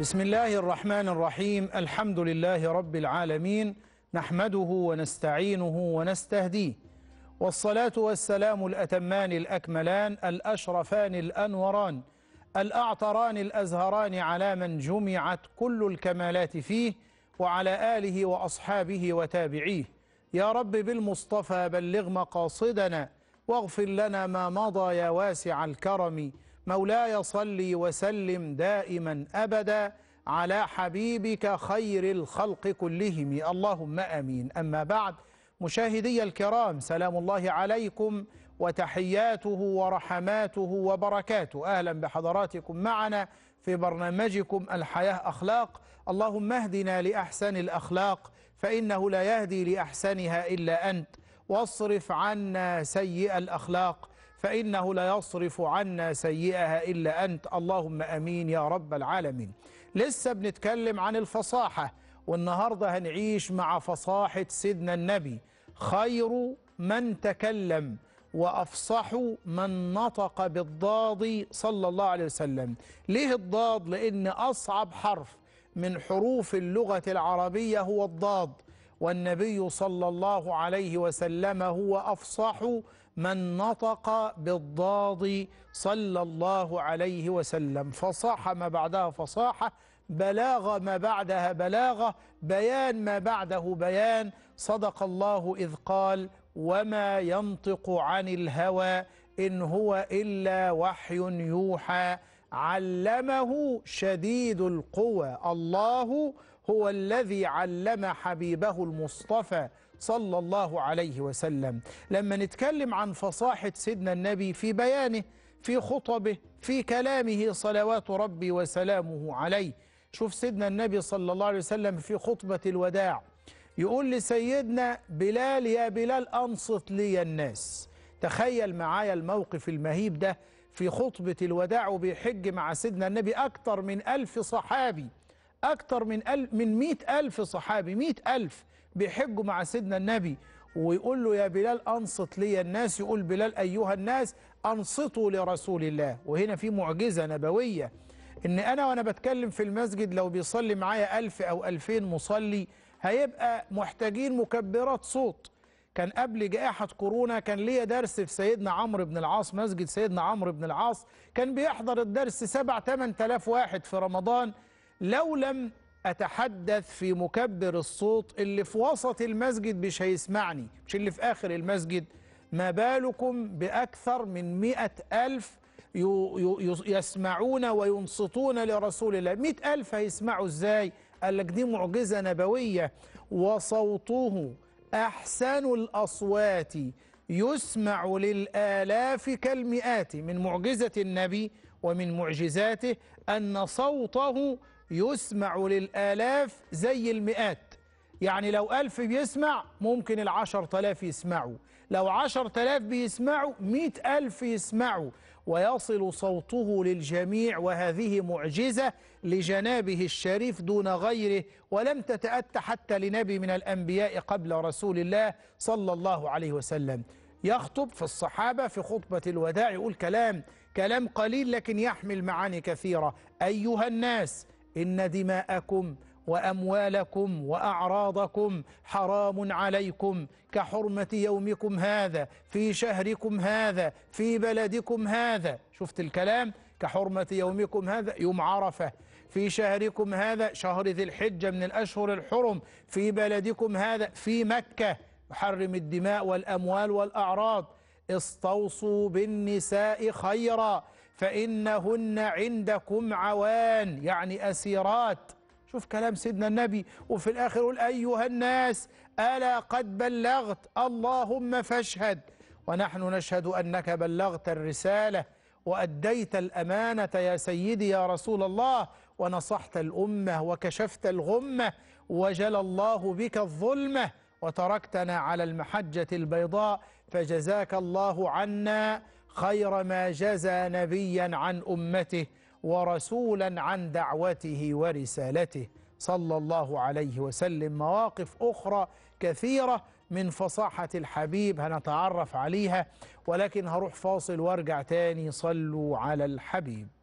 بسم الله الرحمن الرحيم الحمد لله رب العالمين نحمده ونستعينه ونستهديه والصلاة والسلام الأتمان الأكملان الأشرفان الأنوران الأعطران الأزهران على من جمعت كل الكمالات فيه وعلى آله وأصحابه وتابعيه يا رب بالمصطفى بلغ مقاصدنا واغفر لنا ما مضى يا واسع الكرم مولاي صلي وسلم دائما أبدا على حبيبك خير الخلق كلهم اللهم أمين أما بعد مشاهدي الكرام سلام الله عليكم وتحياته ورحماته وبركاته أهلا بحضراتكم معنا في برنامجكم الحياة أخلاق اللهم اهدنا لأحسن الأخلاق فإنه لا يهدي لأحسنها إلا أنت واصرف عنا سيء الأخلاق فإنه لا يصرف عنا سيئها إلا أنت اللهم أمين يا رب العالمين لسه بنتكلم عن الفصاحة والنهاردة هنعيش مع فصاحة سيدنا النبي خير من تكلم وأفصح من نطق بالضاد صلى الله عليه وسلم ليه الضاد؟ لأن أصعب حرف من حروف اللغة العربية هو الضاد والنبي صلى الله عليه وسلم هو أفصح من نطق بالضاد صلى الله عليه وسلم فصاح ما بعدها فصاحة بلاغ ما بعدها بلاغة بيان ما بعده بيان صدق الله إذ قال وما ينطق عن الهوى إن هو إلا وحي يوحى علمه شديد القوى الله هو الذي علم حبيبه المصطفى صلى الله عليه وسلم لما نتكلم عن فصاحة سيدنا النبي في بيانه في خطبه في كلامه صلوات ربي وسلامه عليه شوف سيدنا النبي صلى الله عليه وسلم في خطبة الوداع يقول لسيدنا بلال يا بلال أنصت لي الناس تخيل معايا الموقف المهيب ده في خطبة الوداع وبيحج مع سيدنا النبي أكثر من ألف صحابي أكتر من أل من 100000 صحابي 100000 بيحجوا مع سيدنا النبي ويقول له يا بلال أنصت لي الناس يقول بلال أيها الناس أنصتوا لرسول الله وهنا في معجزة نبوية إن أنا وأنا بتكلم في المسجد لو بيصلي معايا ألف أو ألفين مصلي هيبقى محتاجين مكبرات صوت كان قبل جائحة كورونا كان ليا درس في سيدنا عمرو بن العاص مسجد سيدنا عمرو بن العاص كان بيحضر الدرس 7 8000 واحد في رمضان لو لم أتحدث في مكبر الصوت اللي في وسط المسجد مش هيسمعني مش اللي في آخر المسجد ما بالكم بأكثر من مئة ألف يسمعون وينصتون لرسول الله مئة ألف هيسمعوا إزاي قال لك دي معجزة نبوية وصوته أحسن الأصوات يسمع للآلاف كالمئات من معجزة النبي ومن معجزاته أن صوته يسمع للآلاف زي المئات يعني لو ألف بيسمع ممكن العشر تلاف يسمعوا لو عشر تلاف بيسمعوا مئة ألف يسمعوا ويصل صوته للجميع وهذه معجزة لجنابه الشريف دون غيره ولم تتأت حتى لنبي من الأنبياء قبل رسول الله صلى الله عليه وسلم يخطب في الصحابة في خطبة الوداع يقول كلام كلام قليل لكن يحمل معاني كثيرة أيها الناس إن دماءكم وأموالكم وأعراضكم حرام عليكم كحرمة يومكم هذا في شهركم هذا في بلدكم هذا شفت الكلام كحرمة يومكم هذا يوم عرفة في شهركم هذا شهر ذي الحجة من الأشهر الحرم في بلدكم هذا في مكة محرم الدماء والأموال والأعراض استوصوا بالنساء خيرا فإنهن عندكم عوان يعني أسيرات شوف كلام سيدنا النبي وفي الآخر يقول أيها الناس ألا قد بلغت اللهم فاشهد ونحن نشهد أنك بلغت الرسالة وأديت الأمانة يا سيدي يا رسول الله ونصحت الأمة وكشفت الغمة وجل الله بك الظلمة وتركتنا على المحجة البيضاء فجزاك الله عنا خير ما جزى نبيا عن أمته ورسولا عن دعوته ورسالته صلى الله عليه وسلم مواقف أخرى كثيرة من فصاحة الحبيب هنتعرف عليها ولكن هروح فاصل وارجع تاني صلوا على الحبيب